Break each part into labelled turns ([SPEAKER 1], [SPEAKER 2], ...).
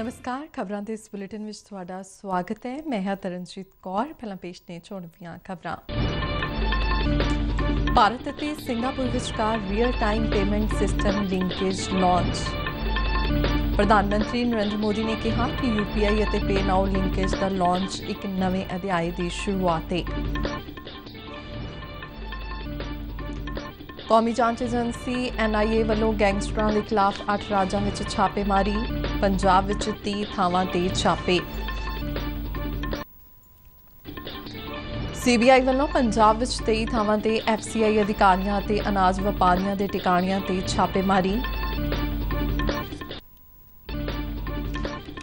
[SPEAKER 1] ਨਮਸਕਾਰ ਖਬਰਾਂ ਦੇ ਇਸ ਬੁਲੇਟਿਨ ਵਿੱਚ ਤੁਹਾਡਾ ਸਵਾਗਤ ਹੈ ਮੈਂ ਹਾਂ ਤਰਨਜੀਤ ਕੌਰ ਪਹਿਲਾਂ ਪੇਸ਼ ਨੇ ਚੋਣਵੀਆਂ ਖਬਰਾਂ ਭਾਰਤ ਅਤੇ ਸਿੰਗਾਪੁਰ ਵਿਚਕਾਰ real time payment system linkage launch ਪ੍ਰਧਾਨ ਮੰਤਰੀ ਨਰਿੰਦਰ ਮੋਦੀ ਨੇ ਕਿਹਾ ਕਿ ਯੂਪੀਆਈ ਅਤੇ ਪੇਨਾਓ ਲਿੰਕੇਜ ਦਾ ਲਾਂਚ ਇੱਕ ਨਵੇਂ ਅਧਿਆਏ ਦੀ ਸ਼ੁਰੂਆਤ ਹੈ ਕੌਮੀ ਜਾਂਚ ਏਜੰਸੀ ਐਨਆਈਏ ਵੱਲੋਂ ਗੈਂਗਸਟਰਾਂ ਦੇ ਖਿਲਾਫ 8 ਰਾਜਾਂ ਵਿੱਚ ਛਾਪੇਮਾਰੀ ਪੰਜਾਬ ਵਿੱਚ 30 ਥਾਵਾਂ ਤੇ ਛਾਪੇ ਸੀਬੀਆਈ ਵੱਲੋਂ ਪੰਜਾਬ ਵਿੱਚ 23 ਥਾਵਾਂ ਤੇ ਐਫਸੀਆਈ ਅਧਿਕਾਰੀਆਂ ਅਤੇ ਅਨਾਜ ਵਪਾਰੀਆਂ ਦੇ ਟਿਕਾਣਿਆਂ ਤੇ ਛਾਪੇਮਾਰੀ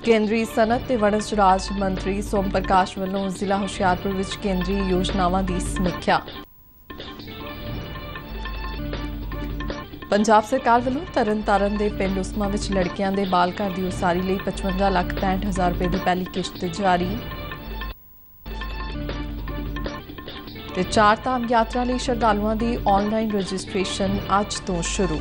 [SPEAKER 1] ਕੇਂਦਰੀ ਸਨਤ ਤੇ ਵਣਜ ਰਾਜ ਮੰਤਰੀ ਸੋਮ ਪ੍ਰਕਾਸ਼ ਵੱਲੋਂ ਜ਼ਿਲ੍ਹਾ ਹੁਸ਼ਿਆਰਪੁਰ ਵਿੱਚ ਕੇਂਦਰੀ ਯੋਜਨਾਵਾਂ ਦੀ ਸਮੀਖਿਆ ਪੰਜਾਬ ਸਰਕਾਰ ਵੱਲੋਂ ਤਰਨਤਾਰਨ ਦੇ ਪਿੰਡ ਉਸਮਾ ਵਿੱਚ ਲੜਕੀਆਂ ਦੇ ਬਾਲ ਘਰ ਦੀ ਉਸਾਰੀ ਲਈ 55 ਲੱਖ 65 ਹਜ਼ਾਰ ਰੁਪਏ ਦੀ ਪਹਿਲੀ ਕਿਸ਼ਤ ਜਾਰੀ ਤੇ ਚਾਰ ਧਾਮ ਯਾਤਰਾ ਲਈ ਸ਼ਰਧਾਲੂਆਂ ਦੀ ਆਨਲਾਈਨ ਰਜਿਸਟ੍ਰੇਸ਼ਨ ਅੱਜ ਤੋਂ ਸ਼ੁਰੂ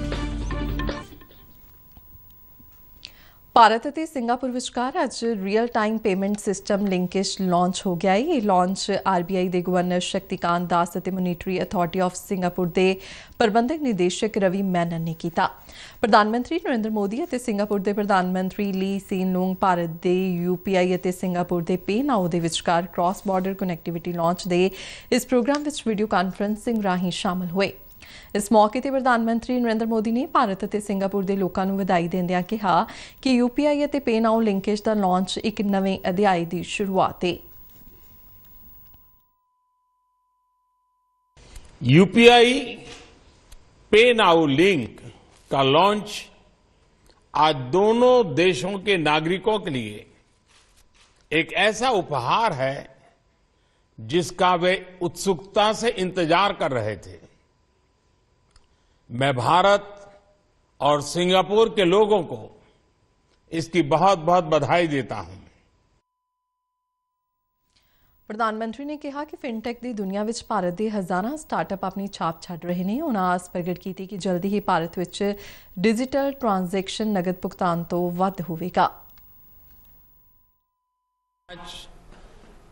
[SPEAKER 1] ਭਾਰਤ ਅਤੇ ਸਿੰਗਾਪੁਰ ਵਿਚਕਾਰ ਅੱਜ real time payment system linkage launch ਹੋ ਗਿਆ ਹੈ ਇਹ ਲਾਂਚ ਆਰਬੀਆਈ ਦੇ ਗਵਰਨਰ ਸ਼ਕਤੀਕਾਂਤ ਦਾਸ ਅਤੇ ਮੋਨਿਟਰੀ ਅਥਾਰਟੀ ਆਫ ਸਿੰਗਾਪੁਰ ਦੇ ਪ੍ਰਬੰਧਕ ਨਿਦੇਸ਼ਕ ਰਵੀ ਮੈਨਨ ਨੇ ਕੀਤਾ ਪ੍ਰਧਾਨ ਮੰਤਰੀ ਨਰਿੰਦਰ ਮੋਦੀ ਅਤੇ ਸਿੰਗਾਪੁਰ ਦੇ ਪ੍ਰਧਾਨ ਮੰਤਰੀ ਲੀ ਸੀਨ ਲੂੰਗ ਭਾਰਤ ਦੇ ਯੂਪੀਆਈ ਅਤੇ ਸਿੰਗਾਪੁਰ ਦੇ ਪੇ ਦੇ ਵਿਚਕਾਰ ਕ੍ਰਾਸ ਬਾਰਡਰ ਕਨੈਕਟੀਵਿਟੀ ਲਾਂਚ ਦੇ ਇਸ ਪ੍ਰੋਗਰਾਮ ਵਿੱਚ ਵੀਡੀਓ ਕਾਨਫਰੈਂਸਿੰਗ ਰਾਹੀਂ ਸ਼ਾਮਲ ਹੋਏ इस मौके पर प्रधानमंत्री नरेंद्र मोदी ने भारत और सिंगापुर के लोगों वधाई देंद कहा कि यूपीआई और पे नाउ लिंकेज का लॉन्च एक नवे अध्याय की शुरुआत है
[SPEAKER 2] यूपीआई पे नाउ लिंक का लॉन्च आज दोनों देशों के नागरिकों के लिए एक ऐसा उपहार है जिसका वे उत्सुकता से इंतजार कर रहे थे मैं भारत और सिंगापुर के लोगों को इसकी बहुत बहुत बधाई देता हूं
[SPEAKER 1] प्रधानमंत्री ने कहा कि फिनटेक की दुनिया में भारत के हजारा स्टार्टअप अपनी छाप छड़ रहे हैं उन्होंने आस प्रगट की कि जल्दी ही भारत में डिजिटल ट्रांजैक्शन नगद भुगतान तो वह होगा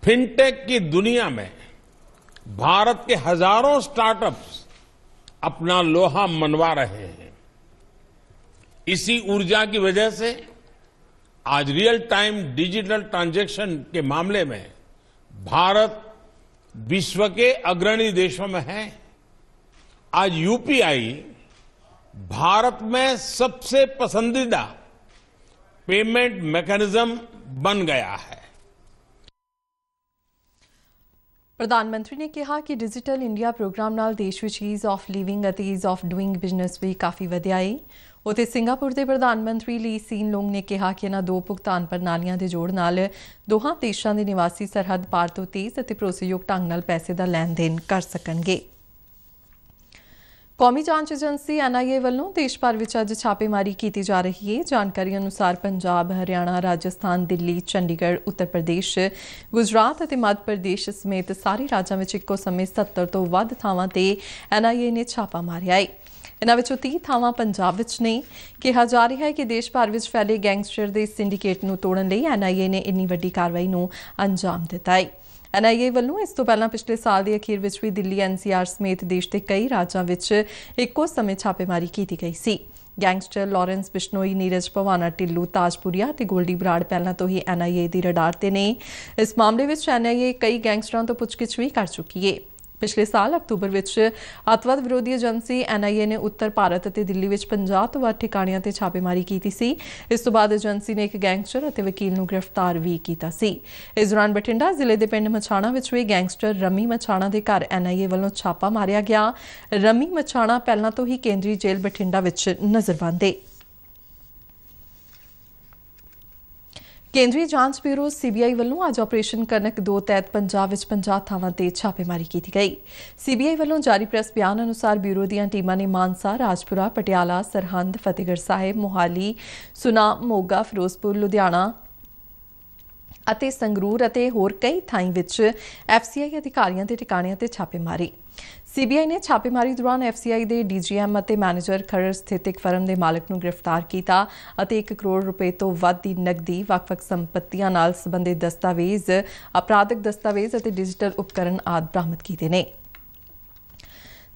[SPEAKER 2] फिनटेक की दुनिया में भारत के हजारों स्टार्टअप्स अपना लोहा मनवा रहे हैं इसी ऊर्जा की वजह से आज रियल टाइम डिजिटल ट्रांजैक्शन के मामले में भारत विश्व के अग्रणी देशों में है आज यूपीआई भारत में सबसे पसंदीदा पेमेंट मैकेनिज्म बन गया है
[SPEAKER 1] ਪ੍ਰਧਾਨ ਮੰਤਰੀ ਨੇ ਕਿਹਾ ਕਿ ਡਿਜੀਟਲ ਇੰਡੀਆ ਪ੍ਰੋਗਰਾਮ ਨਾਲ ਦੇਸ਼ ਵਿੱਚ ਈਜ਼ ਆਫ ਲਿਵਿੰਗ ਅਤੇ ਈਜ਼ ਆਫ ਡੂਇੰਗ ਬਿਜ਼ਨਸ ਵੀ ਕਾਫੀ ਵਧਿਆ ਹੈ ਉਥੇ ਸਿੰਗਾਪੁਰ ਦੇ ਪ੍ਰਧਾਨ ਮੰਤਰੀ ਲੀ ਸੀਨ ਲੋਂਗ ਨੇ ਕਿਹਾ ਕਿ ਇਹਨਾਂ ਦੋ ਭੁਗਤਾਨ ਪ੍ਰਣਾਲੀਆਂ ਦੇ ਜੋੜ ਨਾਲ ਦੋਹਾਂ ਦੇਸ਼ਾਂ ਦੇ ਨਿਵਾਸੀ ਸਰਹੱਦ ਪਾਰ ਤੋਂ ਤੇਜ਼ ਅਤੇ ਭਰੋਸੇਯੋਗ ਢੰਗ ਨਾਲ ਪੈਸੇ ਦਾ ਲੈਣ-ਦੇਣ ਕਰ ਸਕਣਗੇ ਕੌਮੀ ਜਾਂਚ ਏਜੰਸੀ ਐਨਆਈਏ ਵੱਲੋਂ ਦੇਸ਼ ਭਰ ਵਿੱਚ ਅੱਜ ਛਾਪੇਮਾਰੀ ਕੀਤੀ ਜਾ ਰਹੀ ਹੈ ਜਾਣਕਾਰੀ ਅਨੁਸਾਰ ਪੰਜਾਬ, ਹਰਿਆਣਾ, ਰਾਜਸਥਾਨ, ਦਿੱਲੀ, ਚੰਡੀਗੜ੍ਹ, ਉੱਤਰ ਪ੍ਰਦੇਸ਼, ਗੁਜਰਾਤ ਅਤੇ ਮੱਧ ਪ੍ਰਦੇਸ਼ ਸਮੇਤ ਸਾਰੇ ਰਾਜਾਂ ਵਿੱਚ ਇੱਕੋ ਸਮੇਂ 70 ਤੋਂ ਵੱਧ ਥਾਵਾਂ ਤੇ ਐਨਆਈਏ ਨੇ ਛਾਪਾ ਮਾਰਿਆ ਹੈ। ਇਹਨਾਂ ਵਿੱਚੋਂ 30 ਥਾਵਾਂ ਪੰਜਾਬ ਵਿੱਚ ਨੇ ਕਿਹਾ ਜਾ ਰਿਹਾ ਹੈ ਕਿ ਦੇਸ਼ ਭਰ ਵਿੱਚ ਫੈਲੇ ਗੈਂਗਸਟਰ ਦੇ ਸਿੰਡੀਕੇਟ ਨੂੰ ਤੋੜਨ ਲਈ ਐਨਆਈਏ ਨੇ ਇੰਨੀ ਵੱਡੀ ਕਾਰਵਾਈ ਨੂੰ ਅੰਜਾਮ ਦਿੱਤਾ ਹੈ। ਐਨਆਈਏ ਵੱਲੋਂ ਇਸ ਤੋਂ ਪਹਿਲਾਂ ਪਿਛਲੇ ਸਾਲ ਦੇ ਅਖੀਰ ਵਿੱਚ ਵੀ ਦਿੱਲੀ ਐਨਸੀਆਰ ਸਮੇਤ ਦੇਸ਼ ਦੇ ਕਈ ਰਾਜਾਂ ਵਿੱਚ ਇੱਕੋ ਸਮੇਂ ਛਾਪੇਮਾਰੀ ਕੀਤੀ ਗਈ ਸੀ ਗੈਂਗਸਟਰ ਲਾਰੈਂਸ ਬਿਸ਼ਨੋਈ ਨੀਰਜ ਪਵਾਨਾ ਟਿੱਲੂ ਤਾਜਪੁਰੀਆ ਤੇ ਗੋਲਡੀ ਬਰਾੜ ਪਹਿਲਾਂ ਤੋਂ ਹੀ ਐਨਆਈਏ ਦੀ ਰਡਾਰ ਤੇ ਨੇ ਇਸ ਮਾਮਲੇ ਵਿੱਚ ਐਨਆਈਏ ਕਈ ਗੈਂਗਸਟਰਾਂ ਤੋਂ ਪੁੱਛਗਿੱਛ ਵੀ ਕਰ ਚੁੱਕੀ ਹੈ ਪਿਛਲੇ ਸਾਲ ਅਕਤੂਬਰ ਵਿੱਚ ਅਤਵਾਦ ਵਿਰੋਧੀ ਏਜੰਸੀ ਐਨਆਈਏ ਨੇ ਉੱਤਰ ਭਾਰਤ ਅਤੇ ਦਿੱਲੀ ਵਿੱਚ 50 ਤੋਂ ਵੱਧ ਠਿਕਾਣਿਆਂ ਤੇ ਛਾਪੇਮਾਰੀ ਕੀਤੀ ਸੀ ਇਸ ਤੋਂ ਬਾਅਦ ਏਜੰਸੀ ਨੇ ਇੱਕ ਗੈਂਗਸਟਰ ਅਤੇ ਵਕੀਲ ਨੂੰ ਗ੍ਰਿਫਤਾਰ ਵੀ ਕੀਤਾ ਸੀ ਇਸ ਦੌਰਾਨ ਬਠਿੰਡਾ ਜ਼ਿਲ੍ਹੇ ਦੇ ਪਿੰਡ ਮਛਾਣਾ ਵਿੱਚ ਵੀ ਗੈਂਗਸਟਰ ਰਮੀ ਮਛਾਣਾ ਦੇ ਘਰ ਐਨਆਈਏ ਵੱਲੋਂ ਛਾਪਾ ਮਾਰਿਆ ਗਿਆ ਰਮੀ ਮਛਾਣਾ ਪਹਿਲਾਂ ਤੋਂ ਹੀ ਕੇਂਦਰੀ ਜੇਲ੍ਹ ਬਠਿੰਡਾ ਵਿੱਚ ਨਜ਼ਰਬੰਦ ਹੈ ਕੇਂਦਰੀ ਜਾਂਚ ਬਿਊਰੋ ਸੀਬੀਆਈ ਵੱਲੋਂ ਅੱਜ ਆਪਰੇਸ਼ਨ ਕਨਕ 2 ਤਹਿਤ ਪੰਜਾਬ ਵਿੱਚ 50 ਥਾਵਾਂ ਤੇ ਛਾਪੇਮਾਰੀ ਕੀਤੀ ਗਈ ਸੀਬੀਆਈ ਵੱਲੋਂ ਜਾਰੀ ਪ੍ਰੈਸ ਬਿਆਨ ਅਨੁਸਾਰ ਬਿਊਰੋ ਦੀਆਂ ਟੀਮਾਂ ਨੇ ਮਾਨਸਾ, ਰਾਜਪੁਰਾ, ਪਟਿਆਲਾ, ਸਰਹੰਦ, ਫਤਿਹਗੜ੍ਹ ਸਾਹਿਬ, ਮੋਹਾਲੀ, ਸੁਨਾ, ਮੋਗਾ, ਫਿਰੋਜ਼ਪੁਰ, ਲੁਧਿਆਣਾ, ਅਤੇ ਸੰਗਰੂਰ ਅਤੇ ਹੋਰ ਕਈ ਥਾਈਂ ਵਿੱਚ ਐਫਸੀਆਈ ਅਧਿਕਾਰੀਆਂ ਦੇ ਟਿਕਾਣਿਆਂ ਤੇ ਛਾਪੇ ਮਾਰੇ ਸੀਬੀਆਈ ਨੇ ਛਾਪੇਮਾਰੀ ਦੌਰਾਨ ਐਫਸੀਆਈ ਦੇ ਡੀਜੀਐਮ ਅਤੇ ਮੈਨੇਜਰ ਖਰੜ ਸਥਿਤ ਇੱਕ ਫਰਮ ਦੇ ਮਾਲਕ ਨੂੰ ਗ੍ਰਿਫਤਾਰ ਕੀਤਾ ਅਤੇ 1 ਕਰੋੜ ਰੁਪਏ ਤੋਂ ਵੱਧ ਦੀ ਨਕਦੀ ਵੱਖ-ਵੱਖ ਸੰਪਤੀਆਂ ਨਾਲ ਸੰਬੰਧਿਤ ਦਸਤਾਵੇਜ਼ ਅਪਰਾਧਿਕ ਦਸਤਾਵੇਜ਼ ਅਤੇ ਡਿਜੀਟਲ ਉਪਕਰਨ ਆਦਿ ਬਰਾਮਦ ਕੀਤੇ ਨੇ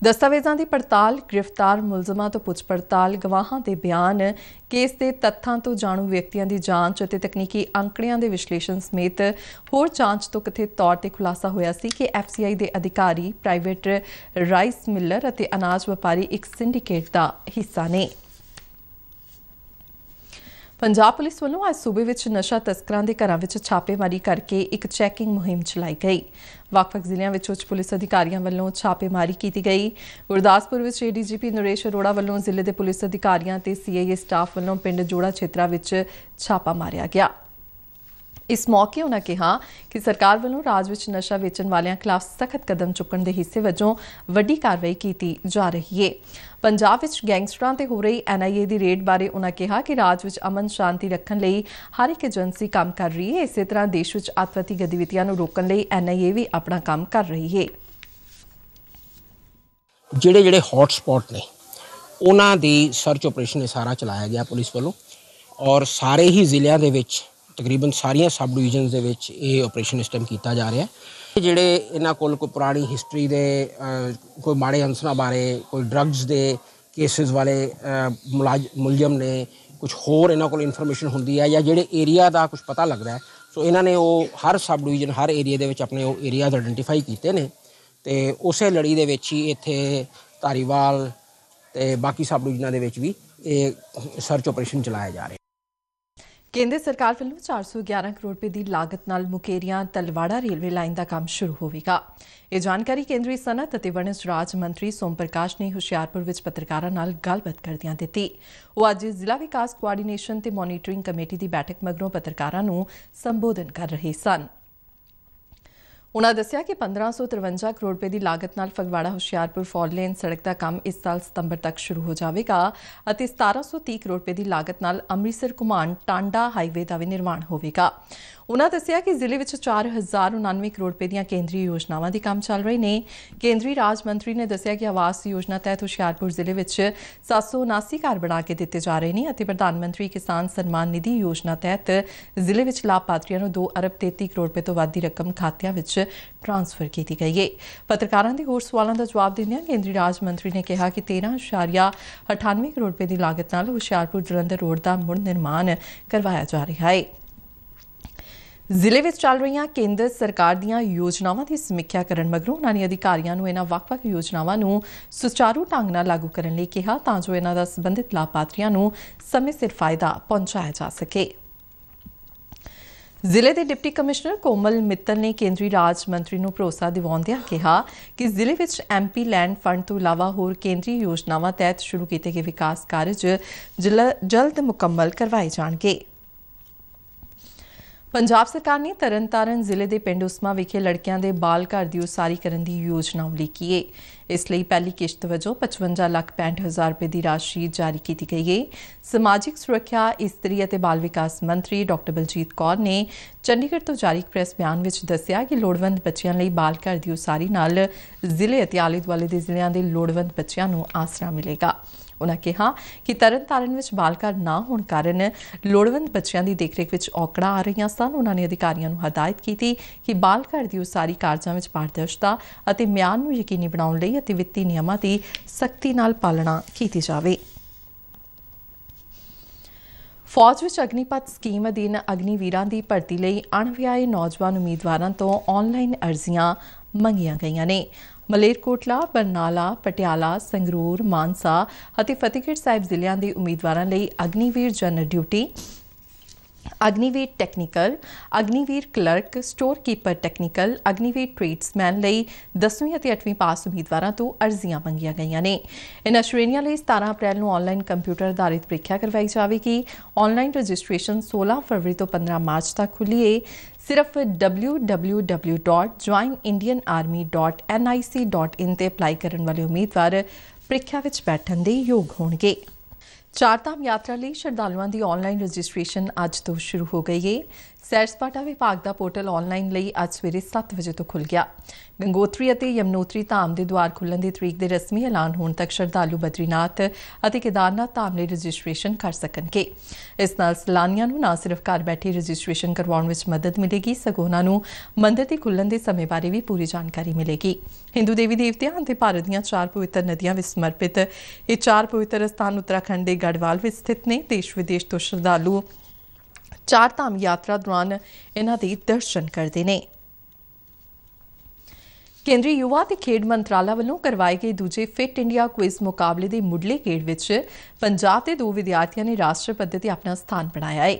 [SPEAKER 1] ਦਸਤਾਵੇਜ਼ਾਂ ਦੀ ਪੜਤਾਲ ਗ੍ਰਿਫਤਾਰ ਮੁਲਜ਼ਮਾਂ ਤੋਂ ਪੁੱਛ ਪੜਤਾਲ ਗਵਾਹਾਂ ਦੇ ਬਿਆਨ ਕੇਸ ਦੇ ਤੱਥਾਂ ਤੋਂ ਜਾਣੂ ਵਿਅਕਤੀਆਂ ਦੀ ਜਾਂਚ ਅਤੇ ਤਕਨੀਕੀ ਅੰਕੜਿਆਂ ਦੇ ਵਿਸ਼ਲੇਸ਼ਣ ਸਮੇਤ ਹੋਰ ਜਾਂਚ ਤੋਂ ਕਿਥੇ ਤੌਰ ਤੇ ਖੁਲਾਸਾ ਹੋਇਆ ਸੀ ਕਿ ਐਫਸੀਆਈ ਦੇ ਅਧਿਕਾਰੀ ਪ੍ਰਾਈਵੇਟ ਰਾਈਸ ਮਿਲਰ ਅਤੇ ਅਨਾਜ ਵਪਾਰੀ ਇੱਕ ਸਿੰਡੀਕੇਟ ਦਾ ਹਿੱਸਾ ਨੇ ਪੰਜਾਬ ਪੁਲਿਸ ਵੱਲੋਂ ਅੱਜ ਸੂਬੇ ਵਿੱਚ ਨਸ਼ਾ ਤਸਕਰਾਂ ਦੇ ਘਰਾਂ ਵਿੱਚ ਛਾਪੇਮਾਰੀ ਕਰਕੇ ਇੱਕ ਚੈਕਿੰਗ ਮੁਹਿੰਮ ਚਲਾਈ ਗਈ ਵੱਖ-ਵੱਖ ਜ਼ਿਲ੍ਹਿਆਂ ਵਿੱਚ ਉੱਚ ਪੁਲਿਸ ਅਧਿਕਾਰੀਆਂ ਵੱਲੋਂ ਛਾਪੇਮਾਰੀ ਕੀਤੀ ਗਈ ਗੁਰਦਾਸਪੁਰ ਵਿੱਚ ਏਡੀਜੀਪੀ ਨਰੇਸ਼ ਅਰੋੜਾ ਵੱਲੋਂ ਜ਼ਿਲ੍ਹੇ ਦੇ ਪੁਲਿਸ ਅਧਿਕਾਰੀਆਂ ਤੇ ਸੀਆਈਏ ਸਟਾਫ ਵੱਲੋਂ ਪਿੰਡ ਜੋੜਾ ਖੇਤਰਾ ਵਿੱਚ ਛਾਪਾ ਮਾਰਿਆ ਗਿਆ ਇਸ ਮੌਕੇ ਉਹਨਾਂ ਕਿਹਾ ਕਿ ਸਰਕਾਰ ਵੱਲੋਂ ਰਾਜ ਵਿੱਚ ਨਸ਼ਾ ਵੇਚਣ ਵਾਲਿਆਂ ਖਿਲਾਫ ਸਖਤ ਕਦਮ ਚੁੱਕਣ ਦੇ ਹਿੱਸੇ ਵਜੋਂ ਵੱਡੀ ਕਾਰਵਾਈ ਕੀਤੀ ਜਾ ਰਹੀ ਹੈ ਪੰਜਾਬ ਵਿੱਚ ਗੈਂਗਸਟਰਾਂ ਤੇ ਹੋ ਰਹੀ ਐਨਆਈਏ ਦੀ ਰੇਡ ਬਾਰੇ ਉਹਨਾਂ ਕਿਹਾ ਕਿ ਰਾਜ ਵਿੱਚ ਅਮਨ ਸ਼ਾਂਤੀ ਰੱਖਣ ਲਈ ਹਰ ਇੱਕ ਏਜੰਸੀ ਕੰਮ ਕਰ ਰਹੀ ਹੈ ਇਸੇ ਤਰ੍ਹਾਂ ਦੇਸ਼ ਵਿੱਚ ਆਤਵਤੀ ਗਤੀਵਿਧੀਆਂ ਨੂੰ ਰੋਕਣ ਲਈ ਐਨਆਈਏ ਵੀ ਆਪਣਾ ਕੰਮ ਕਰ ਰਹੀ ਹੈ
[SPEAKER 2] ਜਿਹੜੇ ਜਿਹੜੇ ਹੌਟ ਸਪੌਟ ਨੇ ਉਹਨਾਂ ਦੀ ਸਰਚ ਆਪਰੇਸ਼ਨ ਇਹ ਸਾਰਾ ਚਲਾਇਆ ਗਿਆ ਪੁਲਿਸ ਵੱਲੋਂ ਔਰ ਸਾਰੇ ਹੀ ਜ਼ਿਲ੍ਹਿਆਂ ਦੇ ਵਿੱਚ ਤਕਰੀਬਨ ਸਾਰੀਆਂ ਸਬ ਡਿਵੀਜ਼ਨਸ ਦੇ ਵਿੱਚ ਇਹ ਆਪਰੇਸ਼ਨ ਇਸ ਟਾਈਮ ਕੀਤਾ ਜਾ ਰਿਹਾ ਹੈ ਜਿਹੜੇ ਇਹਨਾਂ ਕੋਲ ਕੋਈ ਪੁਰਾਣੀ ਹਿਸਟਰੀ ਦੇ ਕੋਈ ਮਾੜੇ ਅੰਸਰਾਂ ਬਾਰੇ ਕੋਈ ਡਰੱਗਸ ਦੇ ਕੇਸਿਸ ਵਾਲੇ ਮੁਲਜ਼ਮ ਨੇ ਕੁਝ ਹੋਰ ਇਹਨਾਂ ਕੋਲ ਇਨਫੋਰਮੇਸ਼ਨ ਹੁੰਦੀ ਹੈ ਜਾਂ ਜਿਹੜੇ ਏਰੀਆ ਦਾ ਕੁਝ ਪਤਾ ਲੱਗਦਾ ਹੈ ਸੋ ਇਹਨਾਂ ਨੇ ਉਹ ਹਰ ਸਬ ਡਿਵੀਜ਼ਨ ਹਰ ਏਰੀਆ ਦੇ ਵਿੱਚ ਆਪਣੇ ਉਹ ਏਰੀਆਜ਼ ਆਇਡੈਂਟੀਫਾਈ ਕੀਤੇ ਨੇ ਤੇ ਉਸੇ ਲੜੀ ਦੇ ਵਿੱਚ ਹੀ ਇੱਥੇ ਧਾਰੀਵਾਲ ਤੇ ਬਾਕੀ ਸਬ ਡਿਵੀਜ਼ਨਾਂ ਦੇ ਵਿੱਚ ਵੀ ਇਹ ਸਰਚ ਆਪਰੇਸ਼ਨ ਚਲਾਇਆ ਜਾ ਰਿਹਾ ਹੈ
[SPEAKER 1] ਕੇਂਦਰ ਸਰਕਾਰ ਵੱਲੋਂ 411 ਕਰੋੜ ਰੁਪਏ ਦੀ ਲਾਗਤ ਨਾਲ ਮੁਕੇਰੀਆਂ ਤਲਵਾੜਾ ਰੇਲਵੇ ਲਾਈਨ ਦਾ ਕੰਮ ਸ਼ੁਰੂ ਹੋਵੇਗਾ ਇਹ ਜਾਣਕਾਰੀ ਕੇਂਦਰੀ ਸਨਅਤ ਅਤੇ ਵਣਜ ਰਾਜ ਮੰਤਰੀ ਸੋਮ ਪ੍ਰਕਾਸ਼ ਨੇ ਹੁਸ਼ਿਆਰਪੁਰ ਵਿੱਚ ਪੱਤਰਕਾਰਾਂ ਨਾਲ ਗੱਲਬਾਤ ਕਰਦਿਆਂ ਦਿੱਤੀ ਉਹ ਅੱਜ ਜ਼ਿਲ੍ਹਾ ਵਿਕਾਸ ਕੋਆਰਡੀਨੇਸ਼ਨ ਤੇ ਮੋਨੀਟਰਿੰਗ ਕਮੇਟੀ ਦੀ ਬੈਠਕ ਮਗਰੋਂ ਪੱਤਰਕਾਰਾਂ ਨੂੰ ਸੰਬੋਧਨ ਕਰ ਰਹੇ ਸਨ ਉਹਨਾਂ ਦੱਸਿਆ ਕਿ 1553 ਕਰੋੜ ਰੁਪਏ ਦੀ ਲਾਗਤ ਨਾਲ ਫਗਵਾੜਾ ਹੁਸ਼ਿਆਰਪੁਰ ਫੋਰ ਲੇਨ ਸੜਕ ਦਾ ਕੰਮ ਇਸ ਸਾਲ ਸਤੰਬਰ ਤੱਕ ਸ਼ੁਰੂ ਹੋ ਜਾਵੇਗਾ ਅਤੇ 1730 ਕਰੋੜ ਰੁਪਏ ਦੀ ਲਾਗਤ ਨਾਲ ਅੰਮ੍ਰਿਤਸਰ ਕੁਮਾਨ ਟਾਂਡਾ ਹਾਈਵੇ ਦਾ ਵੀ ਨਿਰਮਾਣ ਹੋਵੇਗਾ ਉਹਨਾਂ ਦੱਸਿਆ ਕਿ ਜ਼ਿਲ੍ਹੇ ਵਿੱਚ 4099 ਕਰੋੜ ਰੁਪਏ ਦੀਆਂ ਕੇਂਦਰੀ ਯੋਜਨਾਵਾਂ ਦੇ ਕੰਮ ਚੱਲ ਰਹੇ ਨੇ ਕੇਂਦਰੀ ਰਾਜ ਮੰਤਰੀ ਨੇ ਦੱਸਿਆ ਕਿ ਆਵਾਸ ਯੋਜਨਾ ਤਹਿਤ ਹੁਸ਼ਿਆਰਪੁਰ ਜ਼ਿਲ੍ਹੇ ਵਿੱਚ 779 ਘਰ ਬਣਾ ਕੇ ਦਿੱਤੇ ਜਾ ਰਹੇ ਨੇ ਅਤੇ ਪ੍ਰਧਾਨ ਮੰਤਰੀ ਕਿਸਾਨ ਸਨਮਾਨ ਨਿਧੀ ਯੋਜਨਾ ਤਹਿਤ ਜ਼ਿਲ੍ਹੇ ਵਿੱਚ ਲਾਭਪਾਤਰੀਆਂ ਨੂੰ 2 ਅਰਬ 33 ਕਰੋੜ ਰੁਪਏ ਤੋਂ ਵੱਧ ਦੀ ਰਕਮ ਖਾਤਿਆਂ ਵਿੱਚ ਟ੍ਰਾਂਸਫਰ ਕੀਤੀ ਗਈ ਹੈ ਪੱਤਰਕਾਰਾਂ ਦੇ ਹੋਰ ਸਵਾਲਾਂ ਦਾ ਜਵਾਬ ਦਿੰਦਿਆਂ ਕੇਂਦਰੀ ਰਾਜ ਮੰਤਰੀ ਨੇ ਕਿਹਾ ਕਿ 13.98 ਕਰੋੜ ਰੁਪਏ ਦੀ ਲਾਗਤ ਨਾਲ ਹੁਸ਼ਿਆਰਪੁਰ ਜਲੰਧਰ ਰੋਡ ਦਾ ਮੁੜ ਨਿਰਮਾਣ ਕਰਵਾਇਆ ਜਾ ਰਿਹਾ ਹੈ ਜ਼ਿਲ੍ਹੇ ਵਿੱਚ ਚੱਲ ਰਹੀਆਂ ਕੇਂਦਰ ਸਰਕਾਰ ਦੀਆਂ ਯੋਜਨਾਵਾਂ ਦੀ ਸਮੀਖਿਆ ਕਰਨ ਮਗਰੋਂ ਉਹਨਾਂ ਨੇ ਅਧਿਕਾਰੀਆਂ ਨੂੰ ਇਹਨਾਂ ਵੱਖ-ਵੱਖ ਯੋਜਨਾਵਾਂ ਨੂੰ ਸੁਚਾਰੂ ਢੰਗ ਨਾਲ ਲਾਗੂ ਕਰਨ ਲਈ ਕਿਹਾ ਤਾਂ ਜੋ ਇਹਨਾਂ ਦਾ ਸਬੰਧਿਤ ਲਾਭਪਾਤਰੀਆਂ ਨੂੰ ਸਮੇਂ ਸਿਰ ਫਾਇਦਾ ਪਹੁੰਚਾਇਆ ਜਾ ਸਕੇ। ਜ਼ਿਲ੍ਹੇ ਦੇ ਡਿਪਟੀ ਕਮਿਸ਼ਨਰ ਕੋਮਲ ਮਿੱਤਲ ਨੇ ਕੇਂਦਰੀ ਰਾਜ ਮੰਤਰੀ ਨੂੰ ਭਰੋਸਾ ਦਿਵਾਉਂਦਿਆਂ ਕਿਹਾ ਕਿ ਜ਼ਿਲ੍ਹੇ ਵਿੱਚ ਐਮਪੀ ਲੈਂਡ ਫੰਡ ਤੋਂ ਇਲਾਵਾ ਹੋਰ ਕੇਂਦਰੀ ਯੋਜਨਾਵਾਂ ਤਹਿਤ ਸ਼ੁਰੂ ਕੀਤੇ ਗਏ ਵਿਕਾਸ ਕਾਰਜ ਜਲਦ ਮੁਕੰਮਲ ਕਰਵਾਏ ਜਾਣਗੇ ਪੰਜਾਬ ਸਰਕਾਰ ਨੇ ਤਰਨਤਾਰਨ ਜ਼ਿਲ੍ਹੇ ਦੇ ਪਿੰਡ ਉਸਮਾ ਵਿਖੇ ਲੜਕਿਆਂ ਦੇ ਬਾਲ ਘਰ ਦੀ ਉਸਾਰੀ ਕਰਨ ਦੀ ਯੋਜਨਾ ਉਲੀਕੀ ਹੈ ਇਸ ਲਈ ਪਹਿਲੀ ਕਿਸ਼ਤ ਵਜੋਂ 55 ਲੱਖ 65000 ਰੁਪਏ ਦੀ ਰਾਸ਼ੀ ਜਾਰੀ ਕੀਤੀ ਗਈ ਹੈ ਸਮਾਜਿਕ ਸੁਰੱਖਿਆ ਇਸਤਰੀ ਅਤੇ ਬਾਲ ਵਿਕਾਸ ਮੰਤਰੀ ਡਾਕਟਰ ਬਲਜੀਤ ਕੌਰ ਨੇ ਚੰਡੀਗੜ੍ਹ ਤੋਂ ਜਾਰੀ ਪ੍ਰੈਸ ਬਿਆਨ ਵਿੱਚ ਦੱਸਿਆ ਕਿ ਲੋੜਵੰਦ ਬੱਚਿਆਂ ਲਈ ਬਾਲ ਘਰ ਦੀ ਉਸਾਰੀ ਨਾਲ ਜ਼ਿਲ੍ਹੇ ਅਤੇ ਆਲੇ ਦੁਆਲੇ ਦੇ ਜ਼ਿਲ੍ਹਿਆਂ ਦੇ ਲੋੜਵੰਦ ਬੱਚਿਆਂ ਨੂੰ ਆਸਰਾ ਮਿਲੇਗਾ ਉਹਨਾਂ ਕਿਹਾ ਕਿ ਤਰਨਤਾਰਨ ਵਿੱਚ ਬਾਲ ਘਰ ਨਾ ਹੋਣ ਕਾਰਨ ਲੋੜਵੰਦ ਬੱਚਿਆਂ ਦੀ ਦੇਖਰੇਖ ਵਿੱਚ ਔਕੜਾਂ ਆ ਰਹੀਆਂ ਸਨ ਉਹਨਾਂ ਨੇ ਅਧਿਕਾਰੀਆਂ ਨੂੰ ਹਦਾਇਤ ਕੀਤੀ ਕਿ ਬਾਲ ਘਰ ਦੀ ਉਸਾਰੀ ਕਾਰਜਾਂ ਵਿੱਚ ਪਾਰਦਰਸ਼ਤਾ ਅਤੇ ਮਿਆਨ ਨੂੰ ਯਕੀਨੀ ਬਣਾਉਣ ਲਈ ਅਤੇ ਵਿੱਤੀ ਨਿਯਮਾਂ ਦੀ ਸਖਤੀ ਨਾਲ ਪਾਲਣਾ ਕੀਤੀ ਜਾਵੇ ਫੌਜ ਵਿੱਚ ਅਗਨੀਪਤ ਸਕੀਮ ਅਧੀਨ ਅਗਨੀਵੀਰਾਂ ਦੀ ਭਰਤੀ ਲਈ ਅਣਵਿਆਹੇ ਨੌਜਵਾਨ ਉਮੀਦਵਾਰਾਂ ਤੋਂ ਆਨਲਾਈਨ ਅਰਜ਼ੀਆਂ ਮੰਗੀਆਂ ਗਈਆਂ ਨੇ ਮਲੇਰਕੋਟਲਾ ਬਰਨਾਲਾ ਪਟਿਆਲਾ ਸੰਗਰੂਰ ਮਾਨਸਾ ਅਤੇ ਫਤਿਹਗੜ੍ਹ ਸਾਹਿਬ ਜ਼ਿਲ੍ਹਿਆਂ ਦੇ ਉਮੀਦਵਾਰਾਂ ਲਈ Agniveer general duty Agniveer technical Agniveer clerk store keeper technical Agniveer tradesman ਲਈ 10ਵੀਂ ਅਤੇ 8ਵੀਂ ਪਾਸ ਉਮੀਦਵਾਰਾਂ ਤੋਂ ਅਰਜ਼ੀਆਂ ਮੰਗੀਆਂ ਗਈਆਂ ਨੇ ਇਹਨਾਂ ਸ਼੍ਰੇਣੀਆਂ ਲਈ 17 ਅਪ੍ਰੈਲ ਨੂੰ ਆਨਲਾਈਨ ਕੰਪਿਊਟਰ ਅਧਾਰਿਤ ਪ੍ਰੀਖਿਆ ਕਰਵਾਈ ਜਾਵੇਗੀ ਆਨਲਾਈਨ ਰਜਿਸਟ੍ਰੇਸ਼ਨ 16 ਫਰਵਰੀ ਤੋਂ 15 ਮਾਰਚ ਤੱਕ ਖੁੱਲੀ ਹੈ ਸਿਰਫ www.joinindianarmy.nic.in ਤੇ ਅਪਲਾਈ ਕਰਨ ਵਾਲੇ ਉਮੀਦਵਾਰ ਪ੍ਰੀਖਿਆ ਵਿੱਚ ਬੈਠਣ ਦੇ ਯੋਗ ਹੋਣਗੇ ਚਾਰਤਾਮ ਯਾਤਰਾ ਲਈ ਸ਼ਰਧਾਲੂਆਂ ਦੀ ਆਨਲਾਈਨ ਰਜਿਸਟ੍ਰੇਸ਼ਨ ਅੱਜ ਤੋਂ ਸ਼ੁਰੂ ਹੋ ਗਈ ਹੈ ਸੈਰ ਸਪਾਟਾ ਵਿਭਾਗ ਦਾ ਪੋਰਟਲ ਆਨਲਾਈਨ ਲਈ ਅੱਜ ਸਵੇਰੇ 7 ਵਜੇ ਤੋਂ ਖੁੱਲ ਗਿਆ ਗੰਗੋਤਰੀ ਅਤੇ ਯਮਨੋਤਰੀ ਧਾਮ ਦੇ ਦੁਆਰ ਖੁੱਲਣ ਦੀ ਤਰੀਕ ਦੇ ਰਸਮੀ ਐਲਾਨ ਹੋਣ ਤੱਕ ਸ਼ਰਧਾਲੂ ਬਦਰੀਨਾਥ ਅਤੇ ਕੇਦਾਰਨਾਥ ਧਾਮ ਲਈ ਰਜਿਸਟ੍ਰੇਸ਼ਨ ਕਰ ਸਕਣਗੇ ਇਸ ਨਾਲ ਸਲਾਨੀਆਂ ਨੂੰ ਨਾ ਸਿਰਫ ਘਰ ਬੈਠੇ ਰਜਿਸਟ੍ਰੇਸ਼ਨ ਕਰਵਾਉਣ ਵਿੱਚ ਮਦਦ ਮਿਲੇਗੀ ਸਗੋਂ ਉਹਨਾਂ ਨੂੰ ਮੰਦਿਰ ਦੇ ਖੁੱਲਣ ਦੇ ਸਮੇਂ ਬਾਰੇ ਵੀ ਪੂਰੀ ਜਾਣਕਾਰੀ ਮਿਲੇਗੀ ਹਿੰਦੂ ਦੇਵੀ ਦੇਵਤਿਆਂ ਅਤੇ ਭਾਰਤ ਦੀਆਂ ਚਾਰ ਪਵਿੱਤਰ ਨਦੀਆਂ ਵਿੱਚ ਸਮਰਪਿਤ ਇਹ ਚਾਰ ਪਵਿੱਤਰ ਸਥਾਨ ਉੱਤਰਾਖੰਡ ਦੇ ਗੜਵਾਲ ਵਿੱਚ ਸਥਿਤ ਨੇ ਦੇਸ਼ ਵਿਦੇਸ਼ ਤੋਂ ਸ਼ਰਧਾਲੂ ਚਾਰ ਧਾਮ ਯਾਤਰਾ ਦੌਰਾਨ ਇਹਨਾਂ ਦੇ ਦਰਸ਼ਨ ਕਰਦੇ ਨੇ ਕੇਂਦਰੀ ਯੁਵਾ ਤੇ ਖੇਡ ਮੰਤਰਾਲਾ ਵੱਲੋਂ ਕਰਵਾਏ ਗਏ ਦੂਜੇ ਫਿਟ ਇੰਡੀਆ ਕੁਇਜ਼ ਮੁਕਾਬਲੇ ਦੇ ਮੁੱਢਲੇ ਗੇੜ ਵਿੱਚ ਪੰਜਾਬ ਦੇ ਦੋ ਵਿਦਿਆਰਥੀਆਂ ਨੇ ਰਾਸ਼ਟਰ ਪੱਧਰ ਤੇ ਆਪਣਾ ਸਥਾਨ ਬਣਾਇਆ ਹੈ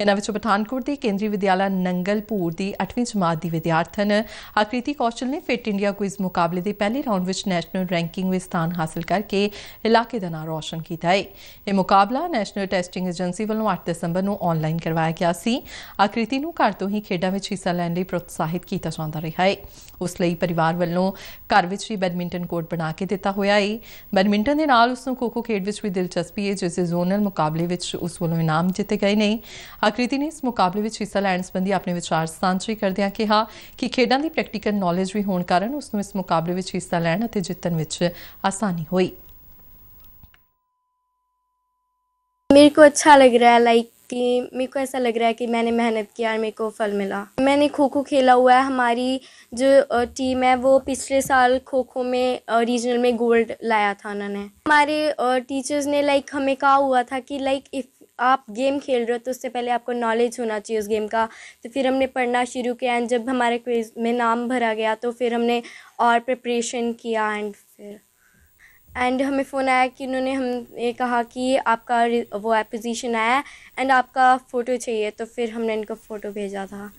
[SPEAKER 1] ਇਹਨਾਂ ਵਿੱਚੋਂ ਪਠਾਨਕੋਟ ਦੀ ਕੇਂਦਰੀ ਵਿਦਿਆਲਾ ਨੰਗਲਪੁਰ ਦੀ 8ਵੀਂ ਜਮਾਤ ਦੀ ਵਿਦਿਆਰਥਣ ਆਕ੍ਰਿਤੀ ਕੌਸ਼ਲ ਨੇ ਫਿਟ ਇੰਡੀਆ ਕੁਇਜ਼ ਮੁਕਾਬਲੇ ਦੇ ਪਹਿਲੇ ਰਾਉਂਡ ਵਿੱਚ ਨੈਸ਼ਨਲ ਰੈਂਕਿੰਗ ਵਿੱਚ ਸਥਾਨ ਹਾਸਲ ਕਰਕੇ ਇਲਾਕੇ ਦਾ ਨਾਮ ਰੌਸ਼ਨ ਕੀਤਾ ਹੈ ਇਹ ਮੁਕਾਬਲਾ ਨੈਸ਼ਨਲ ਟੈਸਟਿੰਗ ਏਜੰਸੀ ਵੱਲੋਂ 8 ਦਸੰਬਰ ਨੂੰ ਆਨਲਾਈਨ ਕਰਵਾਇਆ ਗਿਆ ਸੀ ਆਕ੍ਰਿਤੀ ਨੂੰ ਘਰ ਤੋਂ ਹੀ ਖੇਡਾਂ ਵਿੱਚ ਹਿੱਸਾ ਲੈਣ ਲਈ ਪ੍ਰੋਤਸਾਹਿਤ ਕੀਤਾ ਜਾਂਦਾ ਰਿਹਾ ਹੈ ਉਸ ਲਈ ਪਰਿਵਾਰ ਵੱਲੋਂ ਘਰ ਵਿੱਚ ਹੀ ਬੈਡਮਿੰਟਨ ਕੋਰਟ ਬਣਾ ਕੇ ਦਿੱਤਾ ਹੋਇਆ ਹੈ ਬੈਡਮਿੰਟਨ ਦੇ ਨਾਲ ਉਸ ਨੂੰ ਕੋਕੋ ਖੇਡ ਵਿੱਚ ਵੀ ਦਿਲਚਸਪੀ ਹੈ ਜਿਸ ਦੇ ਜ਼ੋਨਲ ਮੁਕਾਬਲੇ ਵਿੱਚ ਉਸ ਵੱਲੋਂ ਇਨਾਮ ਜਿੱਤੇ ਗਏ ਨਹੀਂ आकृति ने इस मुकाबले में हिस्सा ਲੈਣ संबंधी अपने विचार ਸਾਂਝੇ करद कहा कि ਖੇਡਾਂ की प्रैक्टिकल नॉलेज भी होने कारण उस ਨੂੰ ਇਸ ਮੁਕਾਬਲੇ ਵਿੱਚ ਹਿੱਸਾ ਲੈਣ आसानी हुई
[SPEAKER 2] मेरे को अच्छा लग रहा है लाइक कि मेरे को ऐसा लग रहा है कि मैंने मेहनत किया और मेरे को फल मिला मैंने खो खो खेला हुआ है हमारी जो टीम है वो पिछले साल खो खो में रीजनल में गोल्ड लाया था उन्होंने हमारे टीचर्स ने लाइक हमें कहा हुआ था कि लाइक इफ़ आप गेम खेल रहे हो तो उससे पहले आपको नॉलेज होना चाहिए उस गेम का तो फिर हमने पढ़ना शुरू किया एंड जब हमारे क्विज में नाम भरा गया तो फिर हमने और प्रिपरेशन किया एंड फिर एंड हमें फ़ोन आया कि उन्होंने ये कहा कि आपका वो एपोजिशन आया एंड आपका फ़ोटो चाहिए तो फिर हमने इनको फ़ोटो भेजा था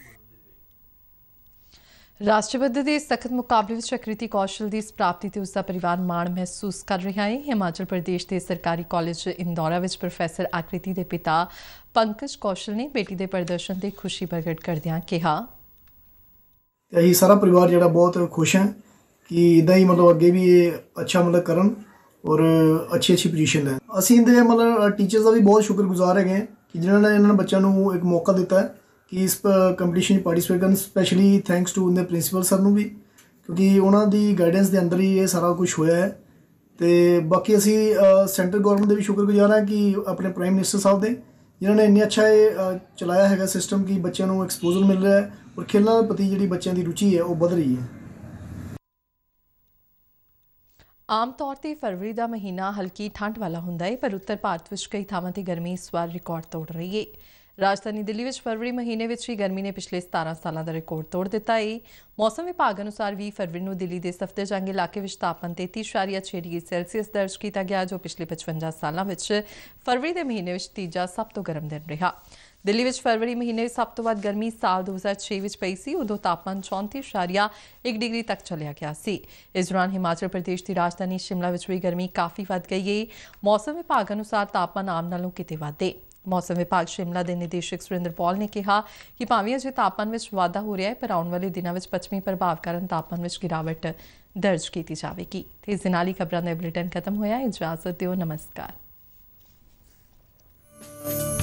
[SPEAKER 1] ਰਾਸ਼ਟਰਪਤੀ ਦੇ ਸਖਤ ਮੁਕਾਬਲੇ ਵਿੱਚ ਸ਼ਕ੍ਰਿਤੀ ਕੌਸ਼ਲ ਦੀ ਇਸ ਪ੍ਰਾਪਤੀ ਤੇ ਉਸ ਦਾ ਪਰਿਵਾਰ ਮਾਣ ਮਹਿਸੂਸ ਕਰ ਰਿਹਾ ਹੈ ਹਿਮਾਚਲ ਪ੍ਰਦੇਸ਼ ਦੇ ਸਰਕਾਰੀ ਕਾਲਜ ਇੰਦੌਰਾ ਵਿੱਚ ਪ੍ਰੋਫੈਸਰ ਆਕ੍ਰਿਤੀ ਦੇ ਪਿਤਾ ਪੰਕਜ ਕੌਸ਼ਲ ਨੇ ਬੇਟੀ ਦੇ ਪ੍ਰਦਰਸ਼ਨ ਤੇ ਖੁਸ਼ੀ ਪ੍ਰਗਟ ਕਰਦਿਆਂ ਕਿਹਾ ਤੇ ਇਹ ਸਾਰਾ ਪਰਿਵਾਰ ਜਿਹੜਾ ਬਹੁਤ ਖੁਸ਼ ਹੈ ਕਿ ਇਦਾਂ ਹੀ ਮਤਲਬ ਅੱਗੇ ਵੀ ਇਹ ਅੱਛਾ ਮਤਲਬ ਕਰਨ ਔਰ ਅੱਛੀ ਅੱਛੀ ਪੋਜੀਸ਼ਨ ਲੈਣ ਅਸੀਂ ਇਹਦੇ ਮਤਲਬ ਟੀਚਰਸ ਦਾ ਵੀ ਬਹੁਤ ਸ਼ੁਕਰਗੁਜ਼ਾਰ ਹੈਗੇ ਕਿ ਜਿਨ੍ਹਾਂ ਨੇ ਇਹਨਾਂ ਬੱਚਿਆਂ ਨੂੰ ਇੱਕ ਮੌਕਾ ਦਿੱਤਾ ਹੈ ਕਿ ਇਸ ਕੰਪੀਟੀਸ਼ਨ ਵਿੱਚ ਪਾਰਟਿਸਿਪੇਟ ਕਰਨ ਸਪੈਸ਼ਲੀ ਥੈਂਕਸ ਟੂ ਉਹਦੇ ਪ੍ਰਿੰਸੀਪਲ ਸਰ ਨੂੰ ਵੀ ਕਿਉਂਕਿ ਉਹਨਾਂ ਦੀ ਗਾਈਡੈਂਸ ਦੇ ਅੰਦਰ ਹੀ ਇਹ ਸਾਰਾ ਕੁਝ ਹੋਇਆ ਹੈ ਤੇ ਬਾਕੀ ਅਸੀਂ ਸੈਂਟਰ ਗਵਰਨਮੈਂਟ ਦੇ ਵੀ ਸ਼ੁਕਰਗੁਜ਼ਾਰ ਹਾਂ ਕਿ ਆਪਣੇ ਪ੍ਰਾਈਮ ਮਿਨਿਸਟਰ ਸਾਹਿਬ ਦੇ ਜਿਨ੍ਹਾਂ ਨੇ ਇੰਨੀ ਅੱਛਾ ਇਹ ਚਲਾਇਆ ਹੈਗਾ ਸਿਸਟਮ ਕਿ ਬੱਚਿਆਂ ਨੂੰ ਐਕਸਪੋਜ਼ਰ ਮਿਲ ਰਿਹਾ ਹੈ ਔਰ ਖੇਡਾਂ ਪ੍ਰਤੀ ਜਿਹੜੀ ਬੱਚਿਆਂ ਦੀ ਰੁਚੀ ਹੈ ਉਹ ਵੱਧ ਰਹੀ ਹੈ ਆਮ ਤੌਰ ਤੇ ਫਰਵਰੀ ਦਾ ਮਹੀਨਾ ਹਲਕੀ ਠੰਡ ਵਾਲਾ ਹੁੰਦਾ ਹੈ ਪਰ ਉੱਤਰ ਭਾਰਤ ਵਿੱਚ ਕਈ ਥਾਵਾਂ ਤੇ ਗਰਮੀ ਇਸ ਵਾਰ ਰਿਕਾਰਡ ਤੋੜ ਰਹੀ ਹੈ ਰਾਜਧਾਨੀ ਦਿੱਲੀ ਵਿੱਚ ਫਰਵਰੀ ਮਹੀਨੇ ਵਿੱਚ ਹੀ ਗਰਮੀ ਨੇ ਪਿਛਲੇ 17 ਸਾਲਾਂ ਦਾ ਰਿਕਾਰਡ ਤੋੜ ਦਿੱਤਾ ਹੈ ਮੌਸਮ ਵਿਭਾਗ ਅਨੁਸਾਰ 20 ਫਰਵਰੀ ਨੂੰ ਦਿੱਲੀ ਦੇ ਸਫਦਰਜੰਗ ਇਲਾਕੇ ਵਿੱਚ ਤਾਪਮਾਨ 33.6 ਡਿਗਰੀ ਸੈਲਸੀਅਸ ਦਰਜ ਕੀਤਾ ਗਿਆ ਜੋ ਪਿਛਲੇ 55 ਸਾਲਾਂ ਵਿੱਚ ਫਰਵਰੀ ਦੇ ਮਹੀਨੇ ਵਿੱਚ ਤੀਜਾ ਸਭ ਤੋਂ ਗਰਮ ਦਿਨ ਰਿਹਾ ਦਿੱਲੀ ਵਿੱਚ ਫਰਵਰੀ ਮਹੀਨੇ ਸਭ ਤੋਂ ਵੱਧ ਗਰਮੀ ਸਾਲ 2006 ਵਿੱਚ ਪਈ ਸੀ ਉਦੋਂ ਤਾਪਮਾਨ 34.1 ਡਿਗਰੀ ਤੱਕ ਚਲਿਆ ਗਿਆ ਸੀ ਇਸ ਦੌਰਾਨ ਹਿਮਾਚਲ ਪ੍ਰਦੇਸ਼ ਦੀ ਰਾਜਧਾਨੀ ਸ਼ਿਮਲਾ ਵਿੱਚ ਵੀ ਗਰਮੀ ਕਾਫੀ ਵੱਧ ਗਈ ਹੈ ਮੌਸਮ ਵਿਭਾਗ ਅਨੁਸਾਰ ਤਾਪਮਾਨ ਆਮ ਨਾਲੋਂ ਕਿਤੇ ਹੈ मौसम विभाग शिमला के निदेशक सुरेंद्र पॉल ने कहा कि भावें अजे तापमान में वाधा हो रहा है पर आने वाले दिनों में पछमी प्रभाव कारण तापमान में गिरावट दर्ज की जाएगी इस दिन खबरों का बुलेटिन खत्म होया इजाजत दौ नमस्कार Thank you.